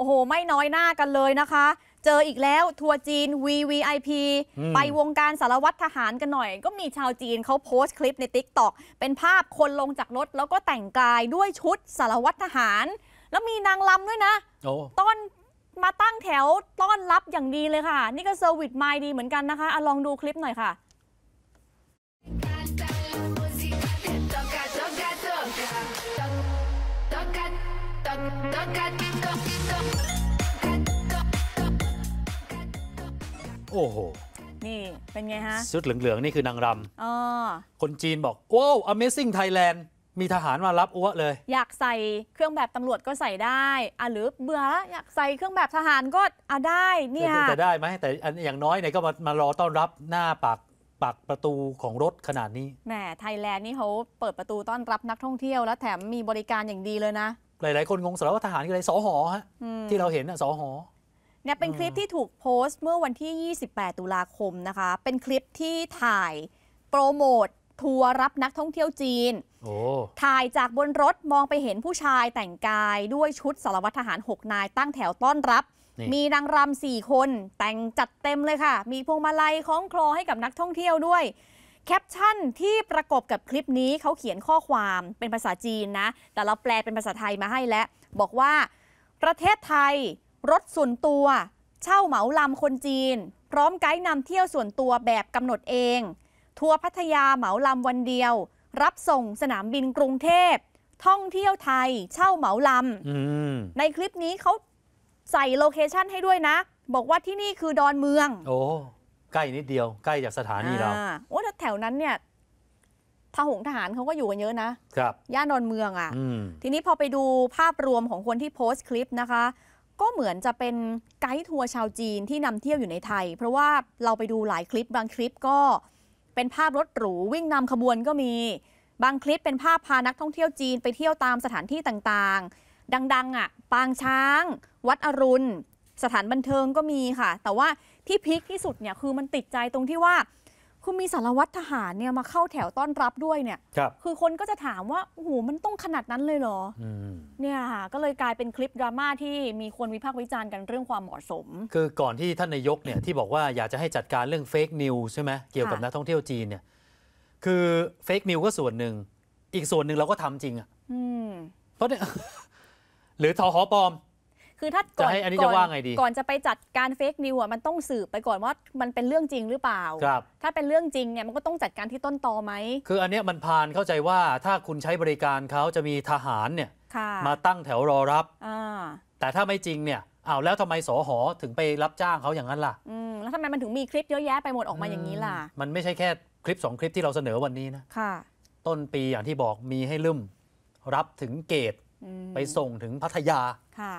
โอ้โห ไม่น้อยหน้ากันเลยนะคะ เจออีกแล้วทัวร์จีน VVIP ไปวงการสารวัตรทหารกันหน่อย ก็มีชาวจีนเขาโพสต์คลิปในติต็อกเป็นภาพคนลงจากรถ แล้วก็แต่งกายด้วยชุดสารวัตรทหาร แล้วมีนางลำด้วยนะต้อนมาตั้งแถวต้อนรับอย่างดีเลยค่ะ นี่ก็เซอร์วิสไมดีเหมือนกันนะคะอะลองดูคลิปหน่อยค่ะโอ้โห นี่เป็นไงฮะชุดเหลือง ๆ นี่คือนางรำอ๋อคนจีนบอกว้าว Amazing Thailand มีทหารมารับอ้วเลย อยากใส่เครื่องแบบตำรวจก็ใส่ได้อ่ะหรือเบื่อแล้วอยากใส่เครื่องแบบทหารก็อ่ะได้ เนี่ยแต่ได้ไหมแต่อันอย่างน้อยเนี่ยก็มามารอต้อนรับหน้าปากปากประตูของรถขนาดนี้ แหม ไทยแลนด์นี่เขาเปิดประตูต้อนรับนักท่องเที่ยวแล้วแถมมีบริการอย่างดีเลยนะหลาย ๆ คนงงสารวัตรทหารคืออะไรสอหอฮะ ที่เราเห็นอะสอหอเนี่ย เป็นคลิปที่ถูกโพสต์เมื่อวันที่ 28 ตุลาคมนะคะ เป็นคลิปที่ถ่ายโปรโมททัวร์รับนักท่องเที่ยวจีน ถ่ายจากบนรถมองไปเห็นผู้ชายแต่งกายด้วยชุดสารวัตรทหาร 6 นายตั้งแถวต้อนรับ มีนางรำสี่คนแต่งจัดเต็มเลยค่ะ มีพวงมาลัยคล้องคลอให้กับนักท่องเที่ยวด้วยแคปชั่น ที่ประกบกับคลิปนี้เขาเขียนข้อความเป็นภาษาจีนนะแต่เราแปลเป็นภาษาไทยมาให้แล้วบอกว่า ประเทศไทยรถส่วนตัว เช่าเหมาลำคนจีน พร้อมไกด์นำเที่ยวส่วนตัวแบบกำหนดเอง ทัวร์พัทยาเหมาลำวันเดียว รับส่งสนามบินกรุงเทพท่องเที่ยวไทย เช่าเหมาลำในคลิปนี้เขาใส่โลเคชั่นให้ด้วยนะบอกว่าที่นี่คือดอนเมืองใกล้นิดเดียวใกล้จากสถานีเราโอ้แถวนั้นเนี่ยทหงทหารเขาก็อยู่กันเยอะนะครับ ย่านนนเมืองอ่ะ ทีนี้พอไปดูภาพรวมของคนที่โพสต์คลิปนะคะ ก็เหมือนจะเป็นไกด์ทัวร์ชาวจีนที่นำเที่ยวอยู่ในไทย เพราะว่าเราไปดูหลายคลิป บางคลิปก็เป็นภาพรถหรู วิ่งนำขบวนก็มีบางคลิปเป็นภาพพานักท่องเที่ยวจีนไปเที่ยวตามสถานที่ต่างๆ ดังๆอ่ะ ปางช้าง วัดอรุณสถานบันเทิงก็มีค่ะ แต่ว่าที่พิคที่สุดเนี่ยคือมันติดใจตรงที่ว่าคือมีสารวัตรทหารเนี่ยมาเข้าแถวต้อนรับด้วยเนี่ยครับคือคนก็จะถามว่าโอ้โหมันต้องขนาดนั้นเลยเหรออเนี่ยค่ะก็เลยกลายเป็นคลิปดราม่าที่มีคนวิพากษ์วิจารณ์กันเรื่องความเหมาะสม คือก่อนที่ท่านนายกเนี่ยที่บอกว่าอยากจะให้จัดการเรื่องเฟกนิวใช่ไหมเกี่ยวกับนักท่องเที่ยวจีนเนี่ย คือเฟกนิวก็ส่วนหนึ่งอีกส่วนหนึ่งเราก็ทำจริงอ่ะเพราะเนี่ยหรือทอหอปลอมคือถ้าก่อนอันนี้จะว่าไงดีก่อนจะไปจัดการเฟกนิวอ่ะมันต้องสืบไปก่อนว่ามันเป็นเรื่องจริงหรือเปล่าถ้าเป็นเรื่องจริงเนี่ยมันก็ต้องจัดการที่ต้นตอไหมคืออันเนี้ยมันพานเข้าใจว่าถ้าคุณใช้บริการเขาจะมีทหารเนี่ยมาตั้งแถวรอรับแต่ถ้าไม่จริงเนี่ยอ้าวแล้วทำไมสอหอถึงไปรับจ้างเขาอย่างนั้นล่ะอืมแล้วทำไมมันถึงมีคลิปเยอะแยะไปหมดออกมาอย่างนี้ล่ะมันไม่ใช่แค่คลิป 2 คลิปที่เราเสนอวันนี้นะค่ะต้นปีอย่างที่บอกมีให้ลืมรับถึงเกตไปส่งถึงพัทยาค่ะ